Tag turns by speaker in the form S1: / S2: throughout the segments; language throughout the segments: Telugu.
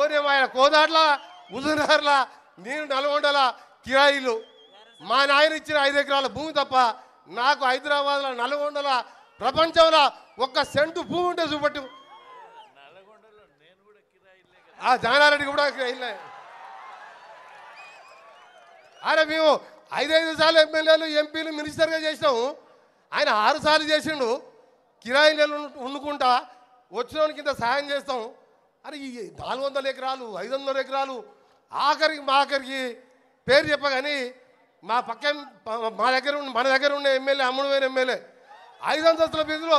S1: ఓరే ఆయన కోదాట్ల ముజునార్ల నేను నల్గొండల కిరాయిలు మా నాయన ఇచ్చిన ఐదు ఎకరాల భూమి తప్ప నాకు హైదరాబాద్లో నల్గొండల ప్రపంచంలో ఒక్క సెంటు భూమి ఉంటే చూపట్టు ఆ జానారెడ్డి కూడా కిరాయిలే అరే మేము ఐదైదు సార్లు ఎమ్మెల్యేలు ఎంపీలు మినిస్టర్గా చేసినాము ఆయన ఆరు సార్లు చేసిండు కిరాయిలు వండుకుంటా వచ్చిన కింద సాయం చేస్తాం అరే ఈ నాలుగు వందల ఎకరాలు ఐదు వందల ఎకరాలు ఆఖరికి మా ఆఖరికి పేరు చెప్పగాని మా పక్క మా దగ్గర ఉన్న మన దగ్గర ఉన్న ఎమ్మెల్యే అమ్ముడుమైన ఎమ్మెల్యే ఐదు అంతస్తుల బీజులో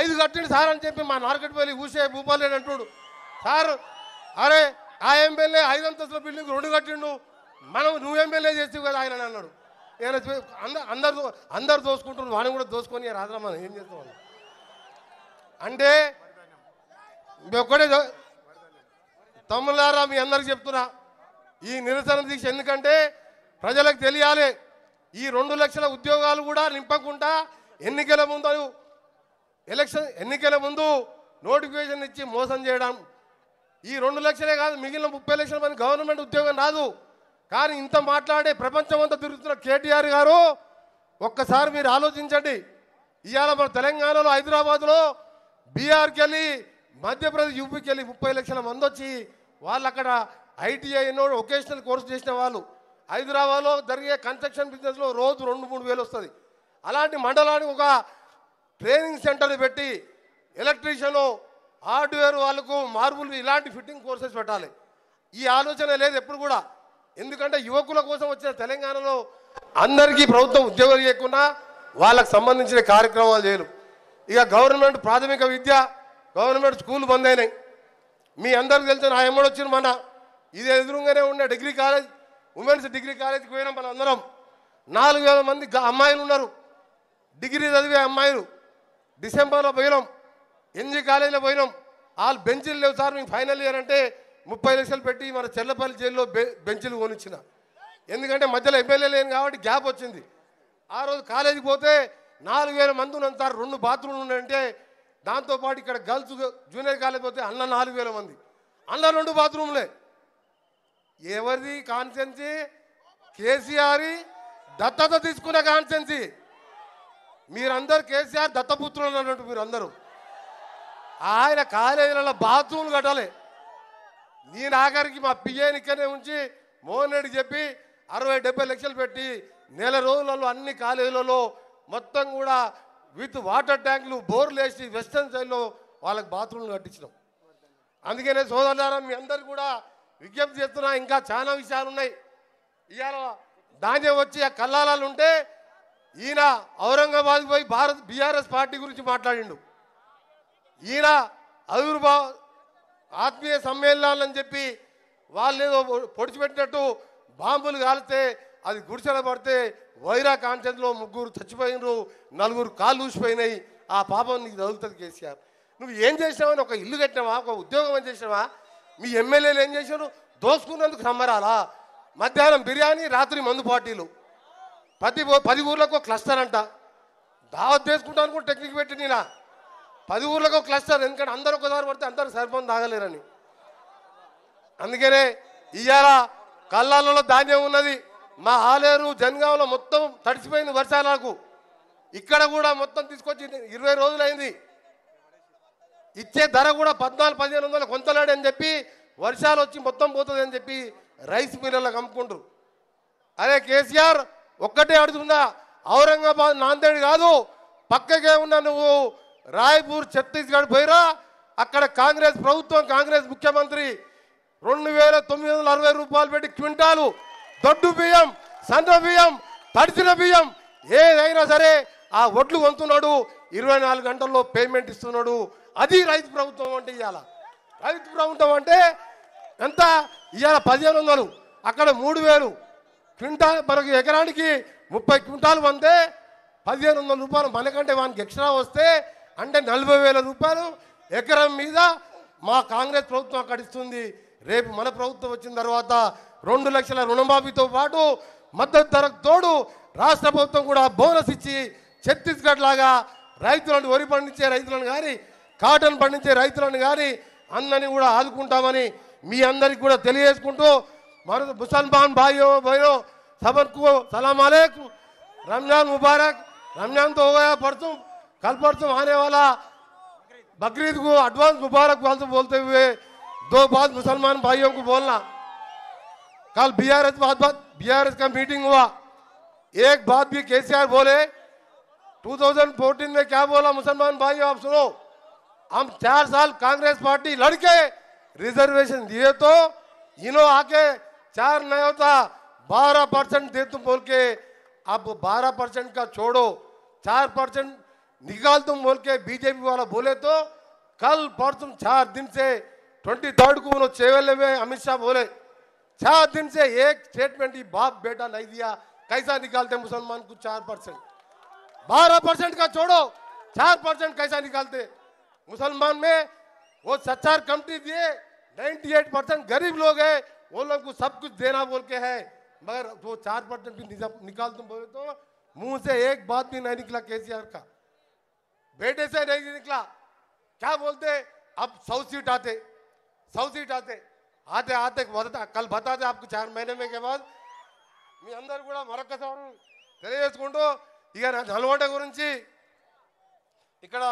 S1: ఐదు కట్టండి సార్ అని చెప్పి మా నార్కెట్పల్లి ఊసే భూపాలేడు అంటుడు సార్ అరే ఆ ఎమ్మెల్యే ఐదు అంతస్తుల బిల్డింగ్ రెండు కట్టిండు మనం నువ్వు ఎమ్మెల్యే చేస్తావు కదా ఆయన అన్నాడు నేను అందరు అందరు దోసుకుంటున్నారు వాడిని కూడా దోసుకొని మనం ఏం చేస్తాం అంటే ఒక్కడే తమ్ములారా మీ అందరికి చెప్తున్నా ఈ నిరసన దీక్ష ఎందుకంటే ప్రజలకు తెలియాలి ఈ రెండు లక్షల ఉద్యోగాలు కూడా నింపకుండా ఎన్నికల ముందు ఎలక్షన్ ఎన్నికల ముందు నోటిఫికేషన్ ఇచ్చి మోసం చేయడం ఈ రెండు లక్షలే కాదు మిగిలిన ముప్పై లక్షల మంది గవర్నమెంట్ ఉద్యోగం రాదు కానీ ఇంత మాట్లాడే ప్రపంచం అంతా తిరుగుతున్న కేటీఆర్ గారు ఒక్కసారి మీరు ఆలోచించండి ఇవాళ మన తెలంగాణలో హైదరాబాద్లో బీఆర్కి వెళ్ళి మధ్యప్రదేశ్ యూపీకి వెళ్ళి ముప్పై లక్షల మంది వచ్చి వాళ్ళు అక్కడ ఐటీఐనో వొకేషనల్ కోర్సు చేసిన వాళ్ళు హైదరాబాద్లో జరిగే కన్స్ట్రక్షన్ బిజినెస్లో రోజు రెండు మూడు వేలు వస్తుంది అలాంటి మండలానికి ఒక ట్రైనింగ్ సెంటర్ పెట్టి ఎలక్ట్రీషియను హార్డ్వేర్ వాళ్ళకు మార్బుల్ ఇలాంటి ఫిట్టింగ్ కోర్సెస్ పెట్టాలి ఈ ఆలోచన లేదు ఎప్పుడు కూడా ఎందుకంటే యువకుల కోసం వచ్చిన తెలంగాణలో అందరికీ ప్రభుత్వం ఉద్యోగాలు చేయకుండా వాళ్ళకు సంబంధించిన కార్యక్రమాలు చేయరు ఇక గవర్నమెంట్ ప్రాథమిక విద్య గవర్నమెంట్ స్కూల్ బంద్ అయినాయి మీ అందరికి తెలుసు నా ఎమ్మడి వచ్చిన మన ఇది ఎదురుగానే ఉండే డిగ్రీ కాలేజ్ ఉమెన్స్ డిగ్రీ కాలేజ్కి పోయినాం మన అందరం నాలుగు వేల మంది అమ్మాయిలు ఉన్నారు డిగ్రీ చదివే అమ్మాయిలు డిసెంబర్లో పోయినాం ఎన్జీ కాలేజీలో పోయినాం వాళ్ళు బెంచీలు లేవు సార్ మీకు ఫైనల్ ఇయర్ అంటే ముప్పై లక్షలు పెట్టి మన చెల్లపల్లి జైల్లో బెంచీలు కొనిచ్చిన ఎందుకంటే మధ్యలో ఎమ్మెల్యే లేని కాబట్టి గ్యాప్ వచ్చింది ఆ రోజు కాలేజీకి పోతే నాలుగు వేల మంది ఉన్నంత రెండు బాత్రూమ్లు ఉన్నాయంటే దాంతోపాటు ఇక్కడ గర్ల్స్ జూనియర్ కాలేజ్ పోతే అన్న నాలుగు వేల మంది అన్న రెండు బాత్రూమ్లే ఎవరిది కాన్సెన్సీ కేసీఆర్ దత్తత తీసుకున్న కాన్సెన్సీ మీరందరు కేసీఆర్ దత్తపుత్రులు అన్నట్టు మీరందరూ ఆయన కాలేజీలలో బాత్రూమ్లు కట్టాలి నేను ఆఖరికి మా పిఏని ఉంచి మోహన్ రెడ్డి చెప్పి అరవై డెబ్బై లక్షలు పెట్టి నెల రోజులలో అన్ని కాలేజీలలో మొత్తం కూడా విత్ వాటర్ ట్యాంకులు బోర్లు వేసి వెస్టర్న్ సైడ్లో వాళ్ళకి బాత్రూమ్లు కట్టించినాం అందుకనే సోదరులారా మీ అందరు కూడా విజ్ఞప్తి చేస్తున్నా ఇంకా చాలా విషయాలు ఉన్నాయి ఇవాళ ధాన్యం వచ్చి ఆ కల్లాలాలు ఉంటే ఈయన ఔరంగాబాద్ పోయి భారత్ బీఆర్ఎస్ పార్టీ గురించి మాట్లాడిండు ఈయన ఆవిర్భా ఆత్మీయ సమ్మేళనాలని చెప్పి వాళ్ళు ఏదో పొడిచిపెట్టినట్టు బాంబులు కాలితే అది గుడిసెల పడితే వైరా కాంచెంలో ముగ్గురు చచ్చిపోయినరు నలుగురు కాళ్ళు ఊసిపోయినాయి ఆ పాపం నీకు తగులుతుంది కేసీఆర్ నువ్వు ఏం చేసినావని ఒక ఇల్లు కట్టినావా ఒక ఉద్యోగం అని చేసినావా మీ ఎమ్మెల్యేలు ఏం చేశారు దోసుకున్నందుకు సంబరాలా మధ్యాహ్నం బిర్యానీ రాత్రి మందు పార్టీలు పది పది ఊర్లకు క్లస్టర్ అంట దావత్ చేసుకుంటాను కూడా టెక్నిక్ పెట్టి నేనా పది ఊర్లకు క్లస్టర్ ఎందుకంటే అందరూ ఒకసారి పడితే అందరూ సరిపోని తాగలేరని అందుకనే ఇవాళ కళ్ళాలలో ధాన్యం ఉన్నది మా ఆలేరు జనగాంలో మొత్తం తడిసిపోయింది వర్షాలకు ఇక్కడ కూడా మొత్తం తీసుకొచ్చి ఇరవై రోజులైంది ఇచ్చే ధర కూడా పద్నాలుగు పదిహేను వందలు కొంతలాడు అని చెప్పి వర్షాలు వచ్చి మొత్తం పోతుంది అని చెప్పి రైస్ మిల్లర్లకు అమ్ముకుంటారు అదే కేసీఆర్ ఒక్కటే అడుగుతుందా ఔరంగాబాద్ నాందేడు కాదు పక్కకే ఉన్న నువ్వు రాయ్పూర్ ఛత్తీస్గఢ్ పోయిరా అక్కడ కాంగ్రెస్ ప్రభుత్వం కాంగ్రెస్ ముఖ్యమంత్రి రెండు వేల తొమ్మిది వందల అరవై రూపాయలు పెట్టి క్వింటాలు దొడ్డు బియ్యం సండ్ర బియ్యం తడిచిన బియ్యం ఏదైనా సరే ఆ ఒడ్లు వంతున్నాడు ఇరవై నాలుగు గంటల్లో పేమెంట్ ఇస్తున్నాడు అది రైతు ప్రభుత్వం అంటే ఇవాళ రైతు ప్రభుత్వం అంటే ఎంత ఇవాళ పదిహేను వందలు అక్కడ మూడు వేలు క్వింటాల్ మనకు ఎకరానికి ముప్పై క్వింటాలు వందే పదిహేను వందల రూపాయలు మనకంటే వానికి ఎక్స్ట్రా వస్తే అంటే నలభై వేల రూపాయలు ఎకరం మీద మా కాంగ్రెస్ ప్రభుత్వం అక్కడ ఇస్తుంది రేపు మన ప్రభుత్వం వచ్చిన తర్వాత రెండు లక్షల రుణమాఫీతో పాటు మద్దతు ధరకు తోడు రాష్ట్ర ప్రభుత్వం కూడా బోనస్ ఇచ్చి ఛత్తీస్గఢ్ లాగా రైతులను వరి పండించే రైతులను కానీ కాటన్ పండించే రైతులను కానీ అందరినీ కూడా ఆదుకుంటామని మీ అందరికి కూడా తెలియజేసుకుంటూ మరు ముసల్మాన్ భాయో భయో సబర్కు సలాం అలేక్ రంజాన్ ముబారక్ రంజాన్తో तो हो गया బక్రీద్కు అడ్వాన్స్ ముబారక్ आने वाला बकरीद को एडवांस मुबारक बोलते कल बीआरएस बात बात बीआरएस का मीटिंग हुआ एक बात भी केसीआर बोले 2014 में क्या बोला मुसलमान भाई आप सुनो हम चार साल कांग्रेस पार्टी लड़के रिजर्वेशन दिए तो इनो आके चार नहीं होता बारह परसेंट दे तुम बोल के अब बारह परसेंट का छोड़ो चार परसेंट निकाल तुम बोल के बीजेपी वाला बोले तो कल परसों चार दिन से ट्वेंटी थर्ड को उन्होंने चेवेले में अमित शाह बोले छह दिन से एक स्टेटमेंट ही बाप बेटा नहीं दिया कैसा निकालते मुसलमान को चार परसेंट बारह परसेंट का छोड़ो चार परसेंट कैसा निकालते मुसलमान में वो सच्चार कंपनी दिए 98 परसेंट गरीब लोग है वो लोग को सब कुछ देना बोल के है मगर वो चार परसेंट भी निकाल तुम बोले तो मुंह से एक बात भी नहीं निकला केसीआर का बेटे से नहीं निकला क्या बोलते अब सौ सीट आते सौ सीट आते ఆతే ఆతే ఒక వదతకల్ బతాతా మీకు 4 నెలలమే కేబౌల్ మీ అందరు కూడా మరొక్కసారు తెలియజేకుంటూ ఇగ నలవడ గురించి ఇక్కడ